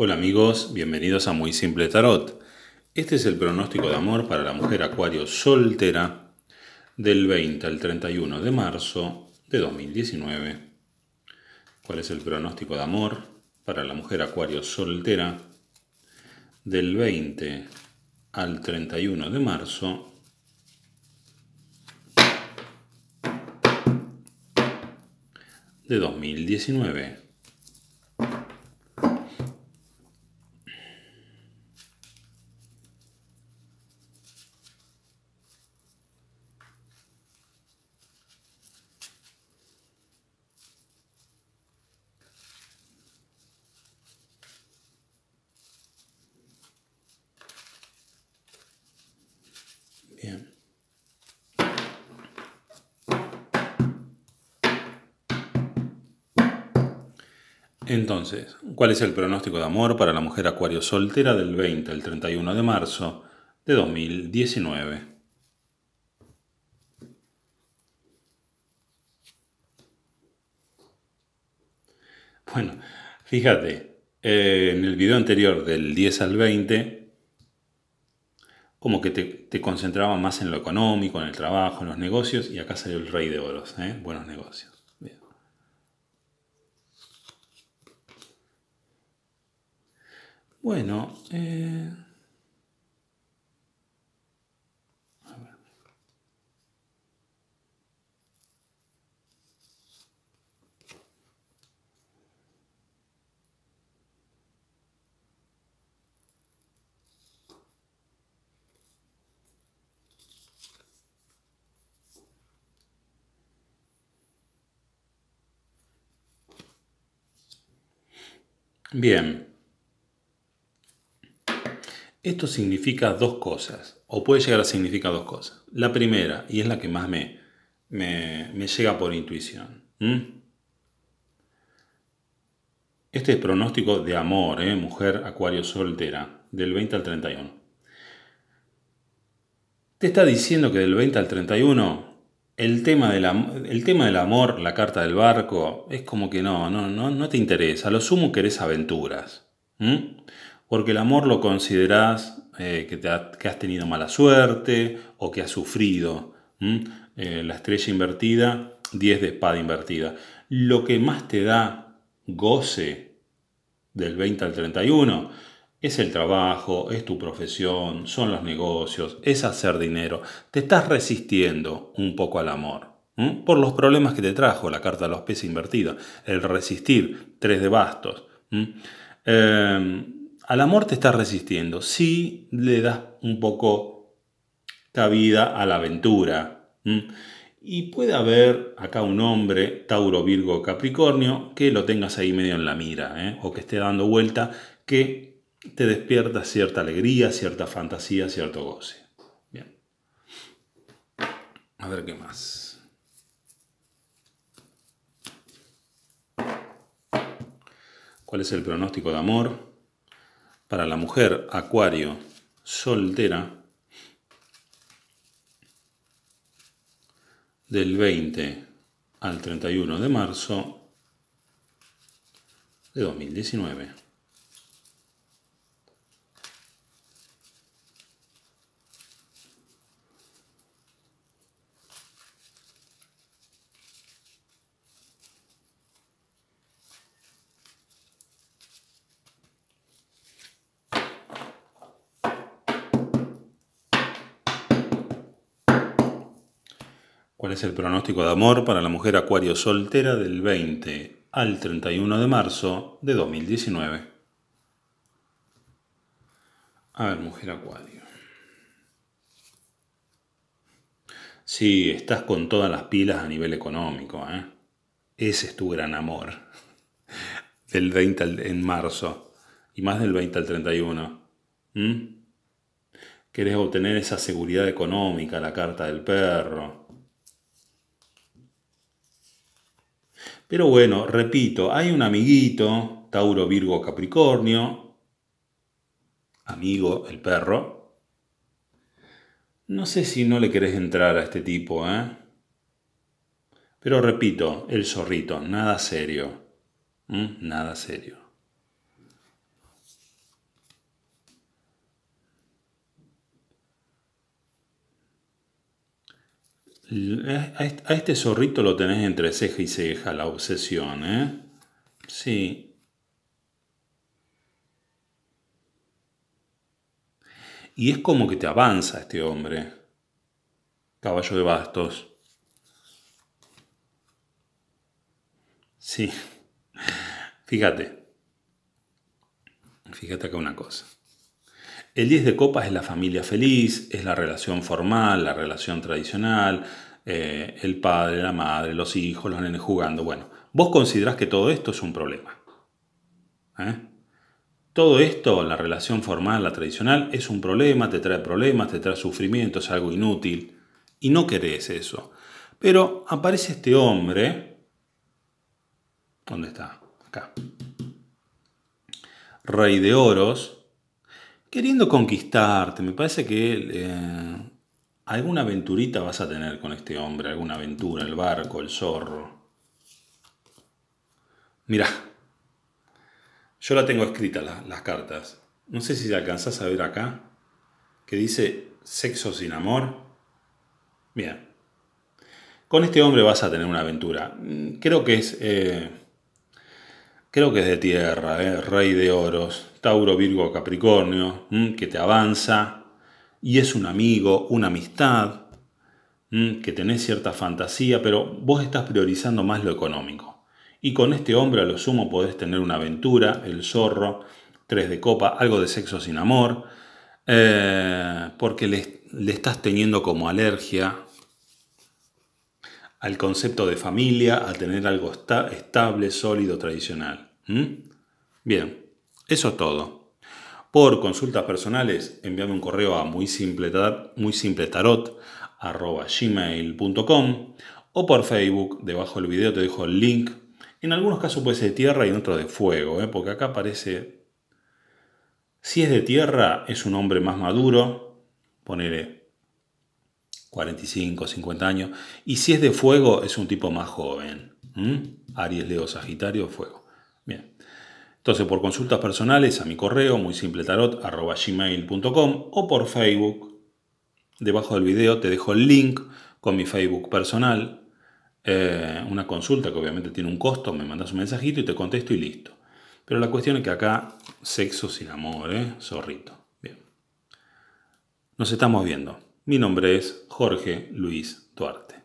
Hola amigos, bienvenidos a Muy Simple Tarot. Este es el pronóstico de amor para la mujer acuario soltera del 20 al 31 de marzo de 2019. ¿Cuál es el pronóstico de amor para la mujer acuario soltera del 20 al 31 de marzo de 2019? Entonces, ¿cuál es el pronóstico de amor para la mujer acuario soltera del 20 al 31 de marzo de 2019? Bueno, fíjate, eh, en el video anterior del 10 al 20, como que te, concentraba más en lo económico, en el trabajo, en los negocios, y acá salió el rey de oros, ¿eh? buenos negocios. Bueno, eh... Bien. Esto significa dos cosas, o puede llegar a significar dos cosas. La primera, y es la que más me, me, llega por intuición. Este es pronóstico de amor, ¿eh? mujer acuario soltera, del 20 al 31. Te está diciendo que del 20 al 31 el tema, del, el tema del amor, la carta del barco, es como que no, no, no, no te interesa. lo sumo que eres aventuras porque el amor lo considerás eh, que, has tenido mala suerte o que has sufrido. Eh, la estrella invertida, 10 de espada invertida. Lo que más te da goce del 20 al 31 es el trabajo, es tu profesión, son los negocios, es hacer dinero. Te estás resistiendo un poco al amor. Por los problemas que te trajo la carta de los peces invertida, el resistir, 3 de bastos al amor te estás resistiendo. sí, le das un poco cabida a la aventura. Y puede haber acá un hombre, Tauro, Virgo, Capricornio, que lo tengas ahí medio en la mira, ¿eh? o que esté dando vuelta, que te despierta cierta alegría, cierta fantasía, cierto goce. Bien. A ver qué más. ¿Cuál es el pronóstico de amor? Para la mujer acuario soltera del 20 al 31 de marzo de 2019. ¿Cuál es el pronóstico de amor para la mujer acuario soltera del 20 al 31 de marzo de 2019? A ver, mujer acuario. Sí, estás con todas las pilas a nivel económico, ¿eh? Ese es tu gran amor. Del 20 en marzo. Y más del 20 al 31. ¿Quieres ¿Mm? Querés obtener esa seguridad económica, la carta del perro Pero bueno, repito, hay un amiguito, Tauro, Virgo, Capricornio, amigo, el perro. No sé si no le querés entrar a este tipo, ¿eh? Pero repito, el zorrito, nada serio. ¿Mm? Nada serio. A este zorrito lo tenés entre ceja y ceja, la obsesión, ¿eh? Sí. Y es como que te avanza este hombre. Caballo de bastos. Sí. Fíjate. Fíjate acá una cosa. El 10 de copas es la familia feliz, es la relación formal, la relación tradicional, eh, el padre, la madre, los hijos, los nenes jugando. Bueno, vos considerás que todo esto es un problema. ¿Eh? Todo esto, la relación formal, la tradicional, es un problema, te trae problemas, te trae sufrimiento, es algo inútil. Y no querés eso. Pero aparece este hombre. ¿Dónde está? Acá. Rey de oros, queriendo conquistarte. Me parece que eh, alguna aventurita vas a tener con este hombre, alguna aventura, el barco, el zorro. Mirá, yo la tengo escrita las cartas. No sé si la alcanzás a ver acá, que dice sexo sin amor. Bien, con este hombre vas a tener una aventura. Mm, creo que es... Eh, creo que es de tierra, ¿eh? rey de oros, Tauro, Virgo, Capricornio, que te avanza y es un amigo, una amistad, que tenés cierta fantasía, pero vos estás priorizando más lo económico. Y con este hombre a lo sumo podés tener una aventura, el zorro, tres de copa, algo de sexo sin amor, eh, porque le estás teniendo como alergia, al concepto de familia, a tener algo estable, sólido, tradicional. Bien, eso es todo. Por consultas personales, envíame un correo a muy simple, tarot, o por Facebook, debajo del video te dejo el link. En algunos casos puede ser de tierra y en otros de fuego, ¿eh? porque acá parece... Si es de tierra, es un hombre más maduro, ponele 45, 50 años. Y si es de fuego, es un tipo más joven. Aries, Leo, Sagitario, fuego. Bien. Entonces, por consultas personales a mi correo, muy simple tarot, arroba gmail.com o por Facebook. Debajo del video te dejo el link con mi Facebook personal. Eh, una consulta que obviamente tiene un costo, me mandas un mensajito y te contesto y listo. Pero la cuestión es que acá, sexo sin amor, ¿eh? Zorrito. Bien. Nos estamos viendo. Mi nombre es Jorge Luis Duarte.